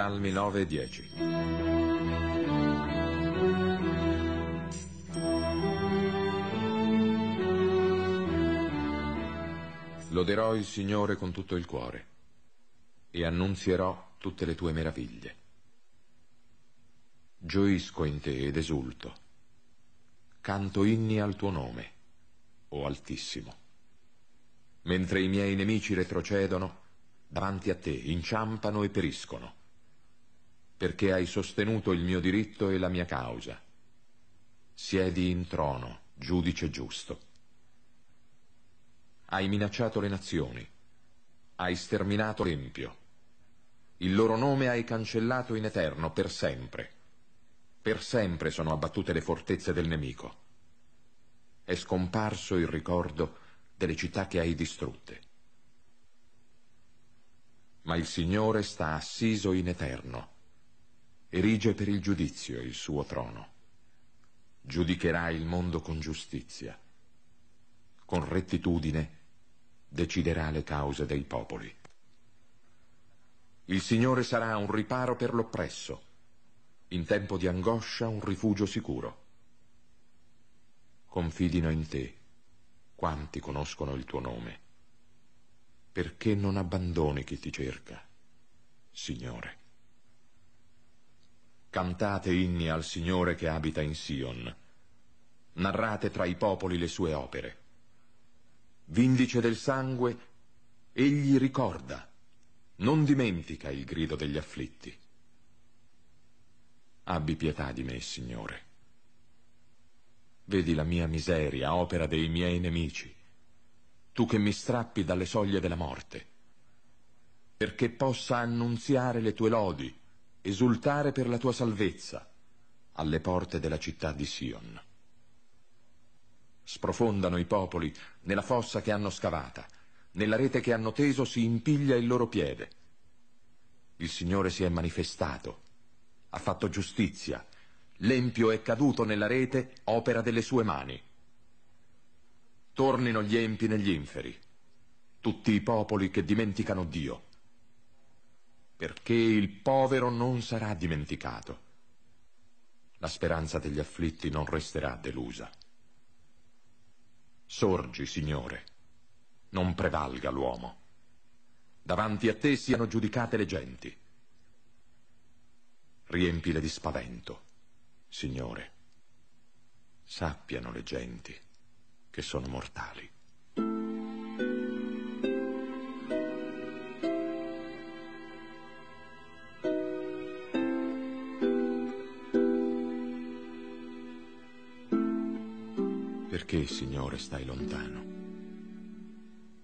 Salmi 9 e 10. Loderò il Signore con tutto il cuore e annunzierò tutte le tue meraviglie. Gioisco in te ed esulto. Canto inni al tuo nome, o Altissimo. Mentre i miei nemici retrocedono, davanti a te inciampano e periscono perché hai sostenuto il mio diritto e la mia causa. Siedi in trono, giudice giusto. Hai minacciato le nazioni, hai sterminato l'empio. Il loro nome hai cancellato in eterno per sempre. Per sempre sono abbattute le fortezze del nemico. È scomparso il ricordo delle città che hai distrutte. Ma il Signore sta assiso in eterno erige per il giudizio il suo trono. Giudicherà il mondo con giustizia. Con rettitudine deciderà le cause dei popoli. Il Signore sarà un riparo per l'oppresso, in tempo di angoscia un rifugio sicuro. Confidino in te quanti conoscono il tuo nome, perché non abbandoni chi ti cerca, Signore. Cantate inni al Signore che abita in Sion. Narrate tra i popoli le sue opere. Vindice del sangue, egli ricorda, non dimentica il grido degli afflitti. Abbi pietà di me, Signore. Vedi la mia miseria, opera dei miei nemici, tu che mi strappi dalle soglie della morte, perché possa annunziare le tue lodi, esultare per la tua salvezza alle porte della città di Sion. Sprofondano i popoli nella fossa che hanno scavata, nella rete che hanno teso si impiglia il loro piede. Il Signore si è manifestato, ha fatto giustizia, l'empio è caduto nella rete, opera delle sue mani. Tornino gli empi negli inferi, tutti i popoli che dimenticano Dio perché il povero non sarà dimenticato. La speranza degli afflitti non resterà delusa. Sorgi, Signore, non prevalga l'uomo. Davanti a te siano giudicate le genti. Riempile di spavento, Signore. Sappiano le genti che sono mortali. Perché, Signore, stai lontano?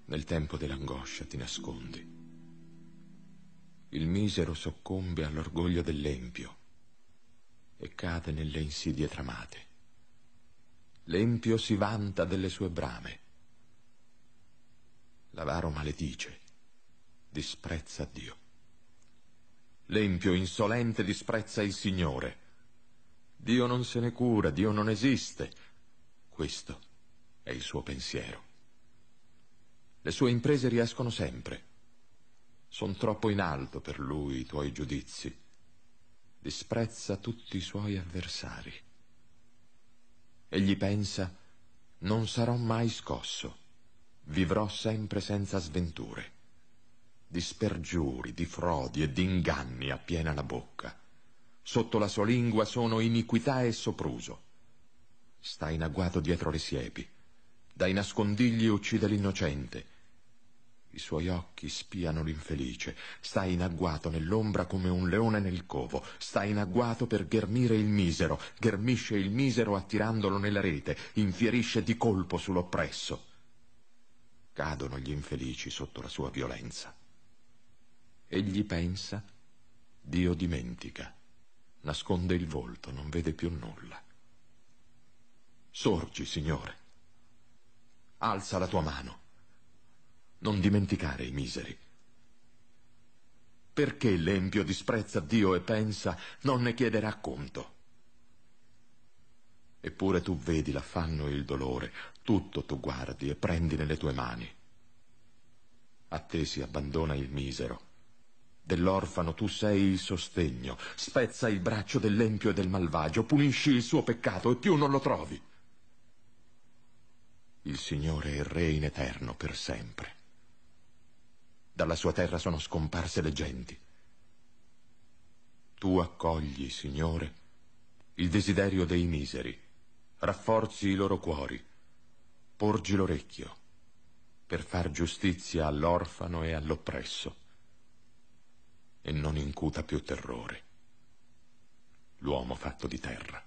Nel tempo dell'angoscia ti nascondi. Il misero soccombe all'orgoglio dell'empio e cade nelle insidie tramate. L'empio si vanta delle sue brame. L'avaro maledice, disprezza Dio. L'empio insolente disprezza il Signore. Dio non se ne cura, Dio non esiste. Questo è il suo pensiero. Le sue imprese riescono sempre. Son troppo in alto per lui i tuoi giudizi. Disprezza tutti i suoi avversari. Egli pensa, non sarò mai scosso, vivrò sempre senza sventure di spergiuri, di frodi e di inganni a piena la bocca. Sotto la sua lingua sono iniquità e sopruso sta in agguato dietro le siepi. Dai nascondigli uccide l'innocente. I suoi occhi spiano l'infelice, sta in agguato nell'ombra come un leone nel covo, sta in agguato per ghermire il misero, ghermisce il misero attirandolo nella rete, infierisce di colpo sull'oppresso. Cadono gli infelici sotto la sua violenza. Egli pensa, Dio dimentica, nasconde il volto, non vede più nulla. Sorgi, Signore. Alza la tua mano. Non dimenticare i miseri. Perché l'empio disprezza Dio e pensa non ne chiederà conto? Eppure tu vedi l'affanno e il dolore, tutto tu guardi e prendi nelle tue mani. A te si abbandona il misero. Dell'orfano tu sei il sostegno, spezza il braccio dell'empio e del malvagio, punisci il suo peccato e più non lo trovi. Il Signore è Re in eterno per sempre. Dalla sua terra sono scomparse le genti. Tu accogli, Signore, il desiderio dei miseri, rafforzi i loro cuori, porgi l'orecchio per far giustizia all'orfano e all'oppresso e non incuta più terrore l'uomo fatto di terra.